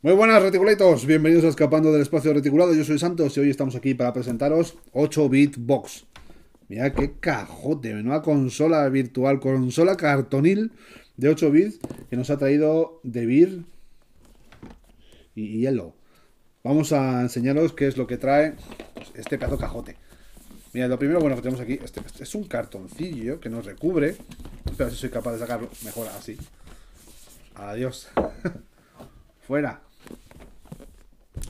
Muy buenas reticulitos, bienvenidos a Escapando del Espacio Reticulado, yo soy Santos y hoy estamos aquí para presentaros 8-bit box. Mira qué cajote, menuda consola virtual, consola cartonil de 8 bits que nos ha traído Debir y Hielo. Vamos a enseñaros qué es lo que trae este pedazo cajote. Mira, lo primero bueno que tenemos aquí este, este es un cartoncillo que nos recubre. Espero si soy capaz de sacarlo mejor así. Adiós. Fuera.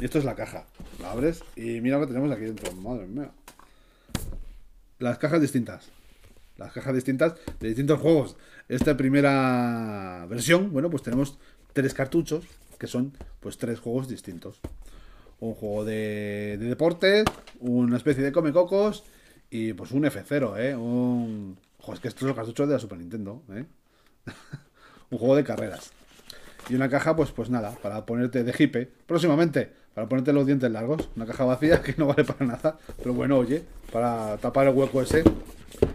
Y esto es la caja. La abres y mira lo que tenemos aquí dentro. Madre mía. Las cajas distintas. Las cajas distintas de distintos juegos. Esta primera versión, bueno, pues tenemos tres cartuchos que son pues tres juegos distintos. Un juego de, deporte, una especie de come cocos y pues un F0, ¿eh? Un... Ojo, es que estos son los cartuchos de la Super Nintendo, ¿eh? un juego de carreras. Y una caja, pues, pues nada, para ponerte de hipe próximamente para ponerte los dientes largos. Una caja vacía que no vale para nada. Pero bueno, oye, para tapar el hueco ese,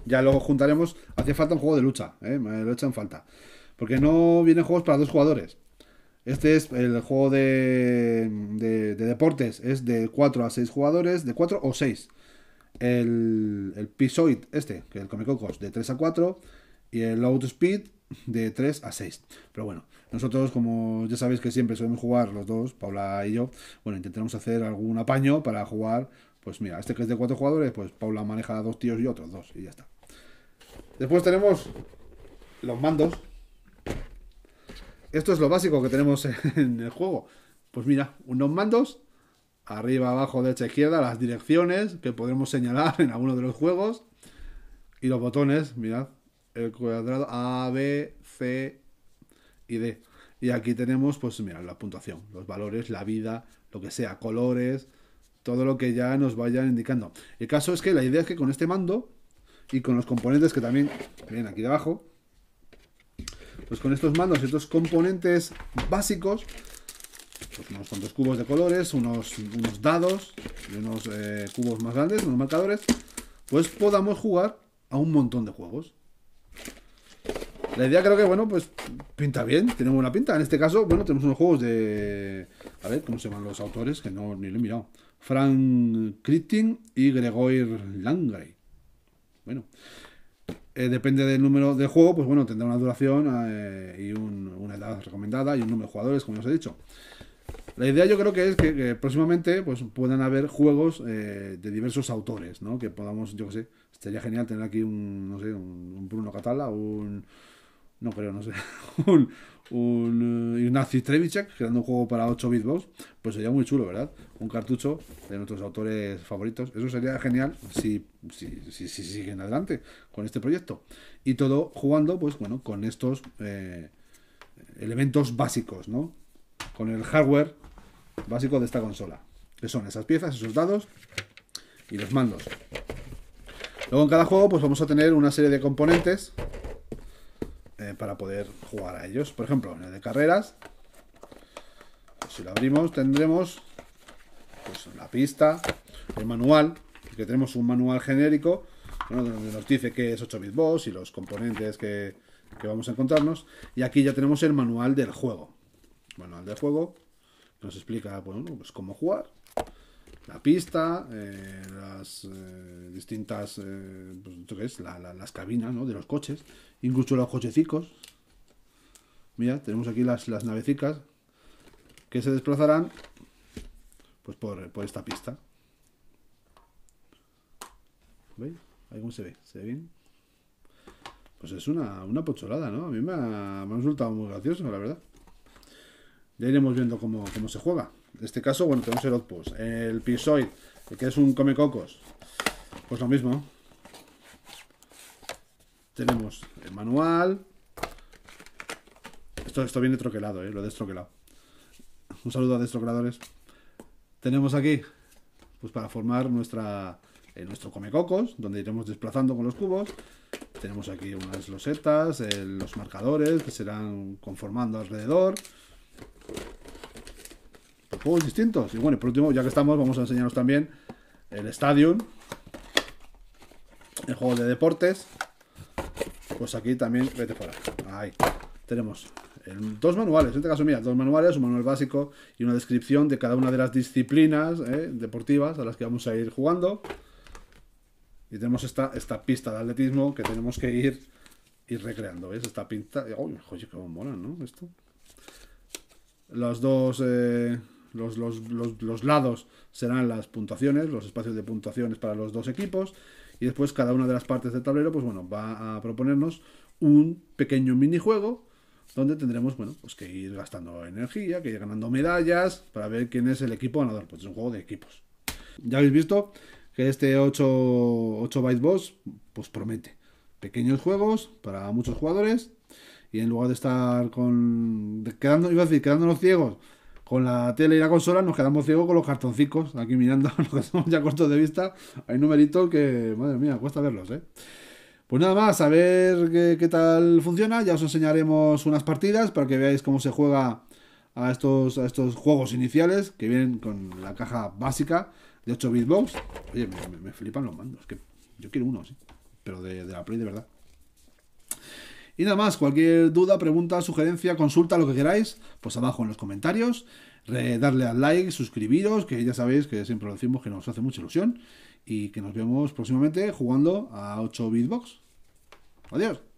ya luego juntaremos. Hacía falta un juego de lucha, ¿eh? me lo echan falta. Porque no vienen juegos para dos jugadores. Este es el juego de, de, deportes, es de 4 a 6 jugadores, de 4 o 6. El, el Pisoid, este, que es el Comicocos, de 3 a 4 y el load speed de 3 a 6. Pero bueno, nosotros como ya sabéis que siempre solemos jugar los dos, Paula y yo, bueno, intentaremos hacer algún apaño para jugar, pues mira, este que es de 4 jugadores, pues Paula maneja a dos tíos y otros dos, y ya está. Después tenemos los mandos. Esto es lo básico que tenemos en el juego. Pues mira, unos mandos, arriba, abajo, derecha, izquierda, las direcciones que podremos señalar en alguno de los juegos. Y los botones, mirad, el cuadrado A, B, C y D. Y aquí tenemos, pues mira, la puntuación, los valores, la vida, lo que sea, colores, todo lo que ya nos vayan indicando. El caso es que la idea es que con este mando y con los componentes que también vienen aquí debajo, pues con estos mandos, y estos componentes básicos, pues unos cuantos cubos de colores, unos, unos dados y unos eh, cubos más grandes, unos marcadores, pues podamos jugar a un montón de juegos. La idea creo que, bueno, pues pinta bien, tiene buena pinta. En este caso, bueno, tenemos unos juegos de... A ver, ¿cómo se llaman los autores? Que no, ni lo he mirado. Frank Critting y Gregor Langray. Bueno, eh, depende del número de juego, pues bueno, tendrá una duración eh, y una edad recomendada y un número de jugadores, como os he dicho. La idea yo creo que es que, próximamente pues puedan haber juegos eh, de diversos autores, ¿no? Que podamos, yo qué sé, estaría genial tener aquí un, no sé, un, un Bruno Catala, un no creo, no sé, un, un eh, Trebicek creando un juego para 8 bitbox, pues sería muy chulo, ¿verdad? Un cartucho de nuestros autores favoritos. Eso sería genial si, si, si, siguen adelante con este proyecto. Y todo jugando, pues bueno, con estos eh, elementos básicos, ¿no? Con el hardware básico de esta consola. Que son esas piezas, esos dados y los mandos. Luego en cada juego pues vamos a tener una serie de componentes para poder jugar a ellos. Por ejemplo, en el de carreras, pues si lo abrimos tendremos pues, la pista, el manual, que tenemos un manual genérico donde nos dice que es 8-bit boss y los componentes que, vamos a encontrarnos. Y aquí ya tenemos el manual del juego. Manual del juego, nos explica pues cómo jugar, la pista, eh, las eh, distintas, eh, pues, las cabinas de los coches, incluso los cochecicos. Mira, tenemos aquí las, las navecicas que se desplazarán pues por, esta pista. ¿Veis? Ahí cómo se ve, se ve bien. Pues es una, una pocholada, ¿no? A mí me ha, resultado muy gracioso, la verdad. Ya iremos viendo cómo, cómo se juega. En este caso, bueno, tenemos el Outpost. El Pisoid, que es un comecocos. Pues lo mismo. Tenemos el manual. Esto, esto viene troquelado, eh, lo he destroquelado. Un saludo a destroqueladores. Tenemos aquí, pues para formar nuestra, nuestro eh, nuestro comecocos, donde iremos desplazando con los cubos. Tenemos aquí unas losetas, eh, los marcadores que serán conformando alrededor juegos distintos. Y bueno, y por último, ya que estamos, vamos a enseñaros también el Stadium, el juego de deportes. Pues aquí también, vete para Ahí tenemos dos manuales. En este caso, mira, dos manuales, un manual básico y una descripción de cada una de las disciplinas eh, deportivas a las que vamos a ir jugando. Y tenemos esta, esta pista de atletismo que tenemos que ir, ir recreando. ¿Ves? Esta pinta. ¡Uy, qué mola, ¿no? Esto. Las dos. Eh, los, los, lados serán las puntuaciones, los espacios de puntuaciones para los dos equipos. Y después cada una de las partes del tablero, pues bueno, va a proponernos un pequeño minijuego donde tendremos, bueno, pues que ir gastando energía, que ir ganando medallas para ver quién es el equipo ganador. Pues es un juego de equipos. Ya habéis visto que este 8, 8 Byte Boss, pues promete. Pequeños juegos para muchos jugadores y en lugar de estar con quedando iba quedándonos ciegos con la tele y la consola nos quedamos ciegos con los cartoncicos, aquí mirando, que somos ya cortos de vista, hay numeritos que, madre mía, cuesta verlos, ¿eh? Pues nada más, a ver qué, tal funciona, ya os enseñaremos unas partidas para que veáis cómo se juega a estos, a estos juegos iniciales que vienen con la caja básica de 8 bitbox. Oye, me, flipan los mandos, que yo quiero uno, sí, pero de, de la Play de verdad. Y nada más, cualquier duda, pregunta, sugerencia, consulta, lo que queráis, pues abajo en los comentarios. darle al like, suscribiros, que ya sabéis que siempre lo decimos que nos hace mucha ilusión. Y que nos vemos próximamente jugando a 8 Bitbox. Adiós.